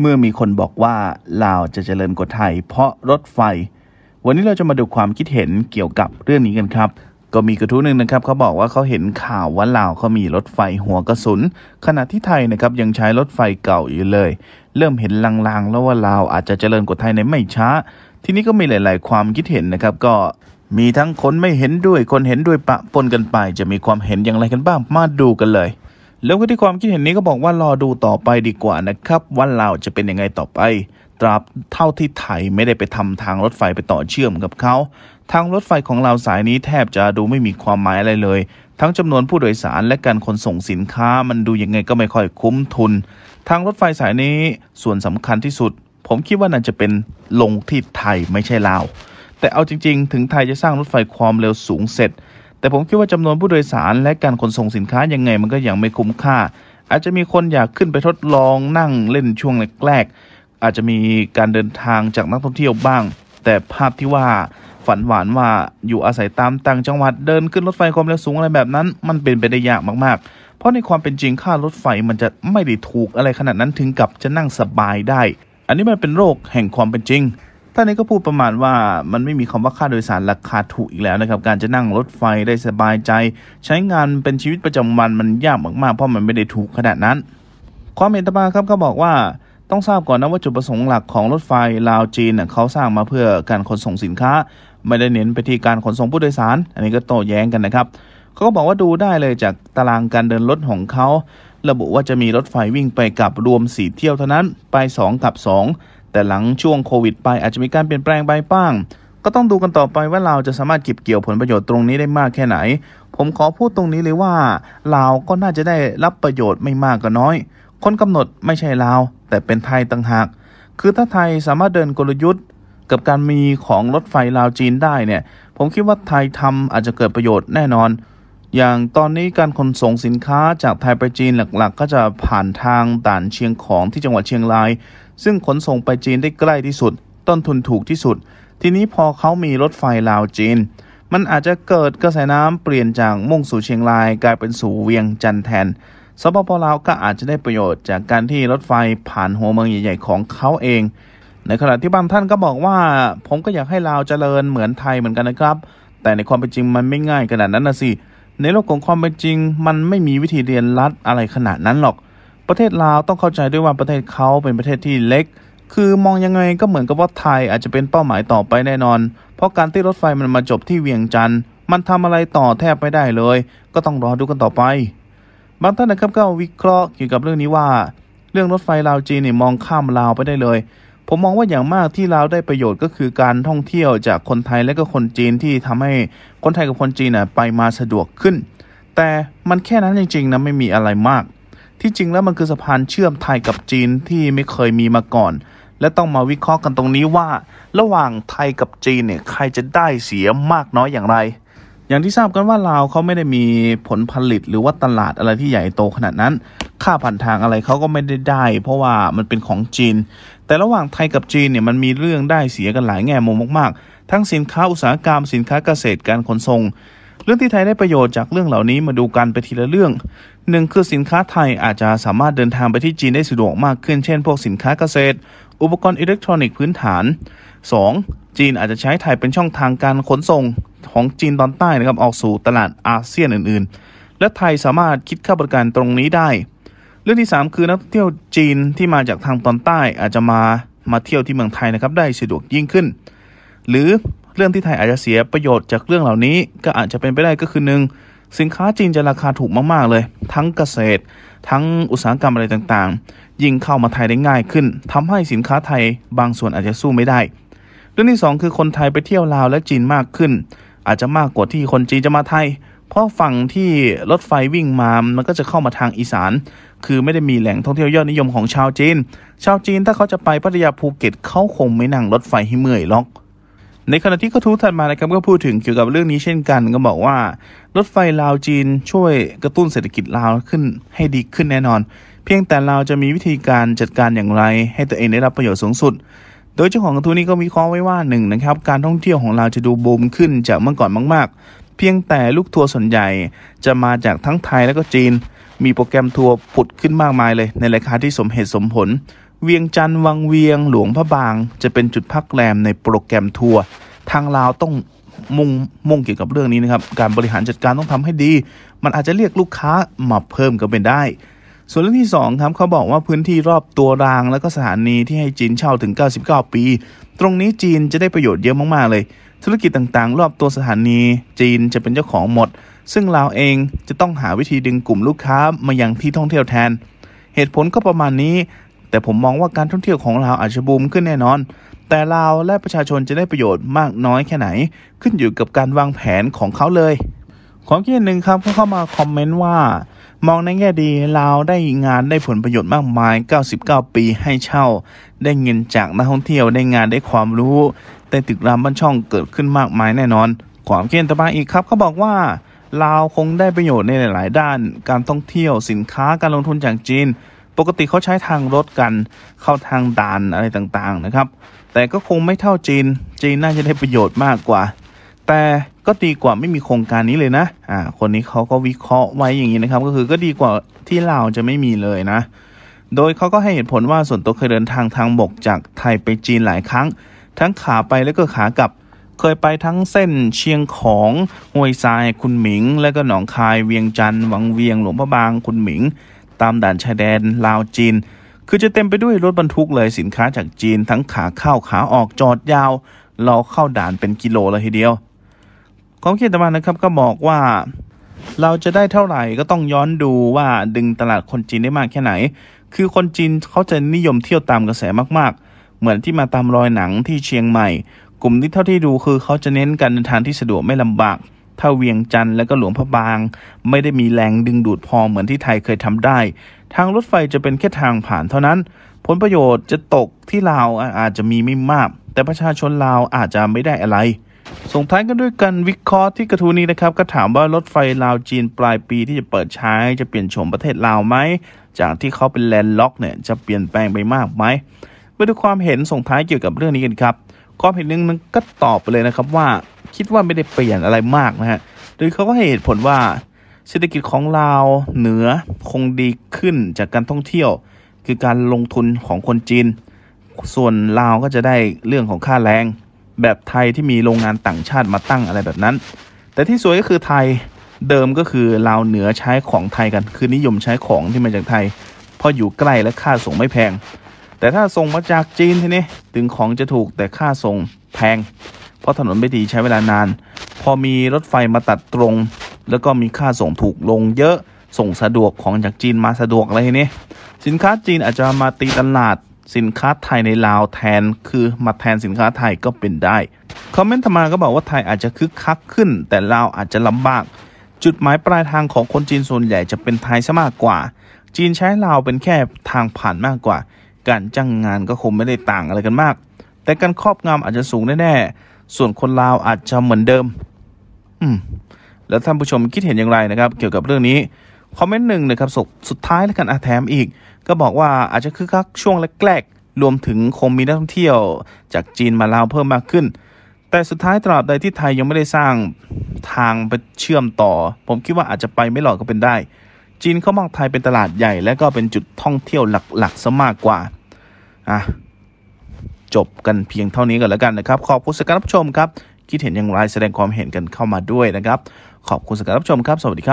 เมื่อมีคนบอกว่าลาวจะเจริญกว่าไทย เพราะรถไฟ วันนี้เราจะมาดูความคิดเห็นเกี่ยวกับเรื่องนี้กันครับ ก็มีกระทู้หนึ่งนะครับ เขาบอกว่าเขาเห็นข่าวว่าลาวเขามีรถไฟหัวกระสุน ขณะที่ไทยนะครับยังใช้รถไฟเก่าอยู่เลย เริ่มเห็นลางๆแล้วว่าลาวอาจจะเจริญกว่าไทยในไม่ช้า ทีนี้ก็มีหลาย ๆ ความคิดเห็นนะครับ ก็มีทั้งคนไม่เห็นด้วยคนเห็นด้วยปะปนกันไป จะมีความเห็นอย่างไรกันบ้างมาดูกันเลยแล้วก็ที่ความคิดเห็นนี้ก็บอกว่ารอดูต่อไปดีกว่านะครับ ว่าเราจะเป็นยังไงต่อไป ตราบเท่าที่ไทยไม่ได้ไปทำทางรถไฟไปต่อเชื่อมกับเขาทางรถไฟของเราสายนี้แทบจะดูไม่มีความหมายอะไรเลย ทั้งจำนวนผู้โดยสารและการขนส่งสินค้ามันดูยังไงก็ไม่ค่อยคุ้มทุน ทางรถไฟสายนี้ส่วนสำคัญที่สุด ผมคิดว่าน่าจะเป็นลงที่ไทยไม่ใช่ลาวแต่เอาจริงๆ ถึงไทยจะสร้างรถไฟความเร็วสูงเสร็จแต่ผมคิดว่าจำนวนผู้โดยสารและการขนส่งสินค้ายังไงมันก็ยังไม่คุ้มค่า อาจจะมีคนอยากขึ้นไปทดลองนั่งเล่นช่วงแรกๆ อาจจะมีการเดินทางจากนักท่องเที่ยวบ้าง แต่ภาพที่ว่าฝันหวานว่าอยู่อาศัยตามต่างจังหวัดเดินขึ้นรถไฟความเร็วสูงอะไรแบบนั้น มันเป็นไปได้ยากมาก ๆ เพราะในความเป็นจริงค่ารถไฟมันจะไม่ได้ถูกอะไรขนาดนั้นถึงกับจะนั่งสบายได้ อันนี้มันเป็นโรคแห่งความเป็นจริงท่านนี้ก็พูดประมาณว่ามันไม่มีคำว่าค่าโดยสารราคาถูกอีกแล้วนะครับการจะนั่งรถไฟได้สบายใจ ใช้งานเป็นชีวิตประจำวันมันยากมากๆเพราะมันไม่ได้ถูกขนาดนั้น ความเห็นต่อมาครับก็บอกว่าต้องทราบก่อนนะ ว่าจุดประสงค์หลักของรถไฟลาวจีนเขาสร้างมาเพื่อการขนส่งสินค้า ไม่ได้เน้นไปที่การขนส่งผู้โดยสาร อันนี้ก็โต้แย้งกันนะครับเขาก็บอกว่าดูได้เลยจากตารางการเดินรถของเขาระบุว่าจะมีรถไฟวิ่งไปกลับรวม4เที่ยวเท่านั้น ไป2กับ2แต่หลังช่วงโควิดไปอาจจะมีการเปลี่ยนแปลงไปบ้าง ก็ต้องดูกันต่อไปว่าเราจะสามารถเก็บเกี่ยวผลประโยชน์ตรงนี้ได้มากแค่ไหน ผมขอพูดตรงนี้เลยว่า เราก็น่าจะได้รับประโยชน์ไม่มากก็น้อย คนกำหนดไม่ใช่เราแต่เป็นไทยต่างหากคือถ้าไทยสามารถเดินกลยุทธ์ กับการมีของรถไฟลาวจีนได้เนี่ยผมคิดว่าไทยทำอาจจะเกิดประโยชน์แน่นอนอย่างตอนนี้การขนส่งสินค้าจากไทยไปจีนหลักๆ ก็จะผ่านทางด่านเชียงของที่จังหวัดเชียงราย ซึ่งขนส่งไปจีนได้ใกล้ที่สุด ต้นทุนถูกที่สุด ทีนี้พอเขามีรถไฟลาวจีน มันอาจจะเกิดกระแสน้ำเปลี่ยนจากมุ่งสู่เชียงราย กลายเป็นสู่เวียงจันแทนสปปลาวก็อาจจะได้ประโยชน์จากการที่รถไฟผ่านหัวเมืองใหญ่ ๆของเขาเอง ในขณะที่บางท่านก็บอกว่า ผมก็อยากให้ลาวเจริญเหมือนไทยเหมือนกันนะครับ แต่ในความเป็นจริงมันไม่ง่ายขนาดนั้นนะสิเในโลกของความเป็นจริง มันไม่มีวิธีเรียนรัดอะไรขนาดนั้นหรอก ประเทศลาวต้องเข้าใจด้วยว่าประเทศเขาเป็นประเทศที่เล็ก คือมองยังไงก็เหมือนกับว่าไทยอาจจะเป็นเป้าหมายต่อไปแน่นอน เพราะการที่รถไฟมันมาจบที่เวียงจันทร์มันทำอะไรต่อแทบไม่ได้เลย ก็ต้องรอดูกันต่อไปบางท่านนะครับก็วิเคราะห์เกี่ยวกับเรื่องนี้ว่า เรื่องรถไฟลาวจีนเนี่ยมองข้ามลาวไปได้เลยผมมองว่าอย่างมากที่ลาวได้ประโยชน์ก็คือการท่องเที่ยวจากคนไทยและก็คนจีนที่ทำให้คนไทยกับคนจีนน่ะไปมาสะดวกขึ้น แต่มันแค่นั้นจริง ๆนะไม่มีอะไรมาก ที่จริงแล้วมันคือสะพานเชื่อมไทยกับจีนที่ไม่เคยมีมาก่อน และต้องมาวิเคราะห์กันตรงนี้ว่า ระหว่างไทยกับจีนเนี่ยใครจะได้เสียมากน้อยอย่างไร อย่างที่ทราบกันว่าลาวเขาไม่ได้มีผลผลิตหรือว่าตลาดอะไรที่ใหญ่โตขนาดนั้น ค่าผ่านทางอะไรเขาก็ไม่ได้ได้ เพราะว่ามันเป็นของจีนแต่ระหว่างไทยกับจีนเนี่ยมันมีเรื่องได้เสียกันหลายแง่มุมมาก ๆ ทั้งสินค้าอุตสาหกรรมสินค้าเกษตรการขนส่ง เรื่องที่ไทยได้ประโยชน์จากเรื่องเหล่านี้มาดูกันไปทีละเรื่องหนึ่งคือสินค้าไทยอาจจะสามารถเดินทางไปที่จีนได้สะดวกมากขึ้น เช่นพวกสินค้าเกษตร อุปกรณ์อิเล็กทรอนิกส์พื้นฐาน 2. จีนอาจจะใช้ไทยเป็นช่องทางการขนส่ง ของจีนตอนใต้นะครับออกสู่ตลาดอาเซียนอื่น ๆ และไทยสามารถคิดค่าบริการตรงนี้ได้เรื่องที่ 3 คือนักท่องเที่ยวจีนที่มาจากทางตอนใต้อาจจะมามาเที่ยวที่เมืองไทยนะครับได้สะดวกยิ่งขึ้น หรือเรื่องที่ไทยอาจจะเสียประโยชน์จากเรื่องเหล่านี้ก็อาจจะเป็นไปได้ก็คือหนึ่งสินค้าจีนจะราคาถูกมากๆเลย ทั้งเกษตร ทั้งอุตสาหกรรมอะไรต่างๆ ยิ่งเข้ามาไทยได้ง่ายขึ้น ทำให้สินค้าไทยบางส่วนอาจจะสู้ไม่ได้ เรื่องที่ 2 คือคนไทยไปเที่ยวลาวและจีนมากขึ้น อาจจะมากกว่าที่คนจีนจะมาไทยเพราะฝั่งที่รถไฟวิ่งมา มันก็จะเข้ามาทางอีสาน คือไม่ได้มีแหล่งท่องเที่ยวยอดนิยมของชาวจีน ชาวจีนถ้าเขาจะไปพัทยาภูเก็ตเขาคงไม่นั่งรถไฟให้เมื่อยหรอก ในขณะที่กระทู้ถัดมานะครับก็พูดถึงเกี่ยวกับเรื่องนี้เช่นกันก็บอกว่ารถไฟลาวจีนช่วยกระตุ้นเศรษฐกิจลาวขึ้นให้ดีขึ้นแน่นอน เพียงแต่ลาวจะมีวิธีการจัดการอย่างไร ให้ตัวเองได้รับประโยชน์สูงสุด โดยเจ้าของกระทู้นี้ก็มีข้อไว้ว่าหนึ่งนะครับการท่องเที่ยวของลาวจะดูบูมขึ้นจากเมื่อก่อนมาก ๆเพียงแต่ลูกทัวร์ส่วนใหญ่จะมาจากทั้งไทยและก็จีน มีโปรแกรมทัวร์ผุดขึ้นมากมายเลยในราคาที่สมเหตุสมผล เวียงจันทร์วังเวียงหลวงพระบางจะเป็นจุดพักแรมในโปรแกรมทัวร์ ทางลาวต้องมุ่งมุ่งเกี่ยวกับเรื่องนี้นะครับ การบริหารจัดการต้องทำให้ดี มันอาจจะเรียกลูกค้ามาเพิ่มก็เป็นได้ส่วนเรื่องที่ 2ครับเขาบอกว่าพื้นที่รอบตัวรางและก็สถานีที่ให้จีนเช่าถึง 99 ปี ตรงนี้จีนจะได้ประโยชน์เยอะมากๆเลย ธุรกิจต่างๆรอบตัวสถานี จีนจะเป็นเจ้าของหมด ซึ่งลาวเองจะต้องหาวิธีดึงกลุ่มลูกค้ามายังที่ท่องเที่ยวแทน เหตุผลก็ประมาณนี้ แต่ผมมองว่าการท่องเที่ยวของลาวอาจจะบูมขึ้นแน่นอน แต่ลาวและประชาชนจะได้ประโยชน์มากน้อยแค่ไหน ขึ้นอยู่กับการวางแผนของเขาเลยความคิดหนึ่งครับเขาเข้ามาคอมเมนต์ว่ามองในแง่ดี เราได้งานได้ผลประโยชน์มากมาย 99 ปีให้เช่า ได้เงินจากนักท่องเที่ยวได้งานได้ความรู้แต่ตึกรามบ้านช่องเกิดขึ้นมากมายแน่นอน ความเข่อนต่อมาอีกครับเขาบอกว่าเราคงได้ประโยชน์ในหลาย ๆ ด้าน การท่องเที่ยวสินค้าการลงทุนจากจีน ปกติเขาใช้ทางรถกันเข้าทางด่านอะไรต่าง ๆ นะครับแต่ก็คงไม่เท่าจีน จีนน่าจะได้ประโยชน์มากกว่าแต่ก็ดีกว่าไม่มีโครงการนี้เลยนะ อ่า คนนี้เขาก็วิเคราะห์ไว้อย่างนี้นะครับ ก็คือก็ดีกว่าที่เราจะไม่มีเลยนะ โดยเขาก็ให้เหตุผลว่าส่วนตัวเคยเดินทางทางบกจากไทยไปจีนหลายครั้ง ทั้งขาไปและก็ขากลับ เคยไปทั้งเส้น เชียงของห้วยทรายคุณหมิง และก็หนองคายเวียงจันทร์วังเวียง หลวงพระบาง คุณหมิง ตามด่านชายแดน ลาวจีน คือจะเต็มไปด้วยรถบรรทุกเลยสินค้าจากจีนทั้งขาเข้าขาออกจอดยาวเราเข้าด่านเป็นกิโลเลยทีเดียวของเคิดตะวันนะครับก็บอกว่า เราจะได้เท่าไหร่ก็ต้องย้อนดูว่าดึงตลาดคนจีนได้มากแค่ไหน คือคนจีนเขาจะนิยมเที่ยวตามกระแสมากๆ เหมือนที่มาตามรอยหนังที่เชียงใหม่ กลุ่มนี้เท่าที่ดูคือเขาจะเน้นการเดินทางที่สะดวกไม่ลำบากท่าเวียงจันทร์และก็หลวงพระบาง ไม่ได้มีแรงดึงดูดพอเหมือนที่ไทยเคยทำได้ ทางรถไฟจะเป็นแค่ทางผ่านเท่านั้น ผลประโยชน์จะตกที่ลาวอาจจะมีไม่มาก แต่ประชาชนลาวอาจจะไม่ได้อะไรส่งท้ายกันด้วยกันวิเคราะห์ที่กระทูนี้นะครับ ก็ถามว่ารถไฟลาวจีนปลายปีที่จะเปิดใช้จะเปลี่ยนโฉมประเทศลาวไหมจากที่เขาเป็นแลนด์ล็อกเนี่ย จะเปลี่ยนแปลงไปมากไหมมาดูความเห็นส่งท้ายเกี่ยวกับเรื่องนี้กันครับความเห็นหนึ่งนึงก็ตอบไปเลยนะครับ ว่าคิดว่าไม่ได้เปลี่ยนอะไรมากนะฮะโดยเขาก็ให้เหตุผลว่า เศรษฐกิจของลาวเหนือคงดีขึ้นจากการท่องเที่ยว คือการลงทุนของคนจีน ส่วนลาวก็จะได้เรื่องของค่าแรงแบบไทยที่มีโรงงานต่างชาติมาตั้งอะไรแบบนั้น แต่ที่สวยก็คือไทยเดิมก็คือลาวเหนือใช้ของไทยกัน คือนิยมใช้ของที่มาจากไทยเพราะอยู่ใกล้และค่าส่งไม่แพง แต่ถ้าส่งมาจากจีนทีนี้ถึงของจะถูกแต่ค่าส่งแพง เพราะถนนไม่ดีใช้เวลานาน พอมีรถไฟมาตัดตรง แล้วก็มีค่าส่งถูกลงเยอะส่งสะดวกของจากจีนมาสะดวกอะไรทีนี้ สินค้าจีนอาจจะมาตีตลาดสินค้าไทยในลาวแทนคือมาแทนสินค้าไทยก็เป็นได้คอมเมนต์ธรรมาก็บอกว่าไทยอาจจะคึกคักขึ้น แต่ลาวอาจจะลำบาก จุดหมายปลายทางของคนจีนส่วนใหญ่จะเป็นไทยซะมากกว่า จีนใช้ลาวเป็นแค่ทางผ่านมากกว่า การจ้างงานก็คงไม่ได้ต่างอะไรกันมาก แต่การครอบงำอาจจะสูงแน่ๆ ส่วนคนลาวอาจจะเหมือนเดิม อืมแล้วท่านผู้ชมคิดเห็นอย่างไรนะครับ เกี่ยวกับเรื่องนี้คอมเมนต์หนึ่งนะครับสุดสุดท้ายแล้วกันอาแถมอีกก็บอกว่าอาจจะคึกคักช่วงแรกๆรวมถึงคงมีนักท่องเที่ยว จากจีนมาลาวเพิ่มมากขึ้น แต่สุดท้ายตราบใดที่ไทยยังไม่ได้สร้างทางไปเชื่อมต่อ ผมคิดว่าอาจจะไปไม่หลอกก็เป็นได้ จีนเขามองไทยเป็นตลาดใหญ่ และก็เป็นจุดท่องเที่ยวหลักๆซะมากกว่าอ่ะจบกันเพียงเท่านี้ก่อนแล้วกันนะครับขอบคุณสการรับชมครับคิดเห็นอย่างไรแสดงความเห็นกันเข้ามาด้วยนะครับขอบคุณสการรับชมครับสวัสดีครับ